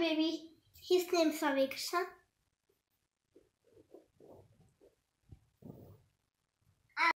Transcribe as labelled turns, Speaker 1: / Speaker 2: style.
Speaker 1: baby. His name's Aviksha.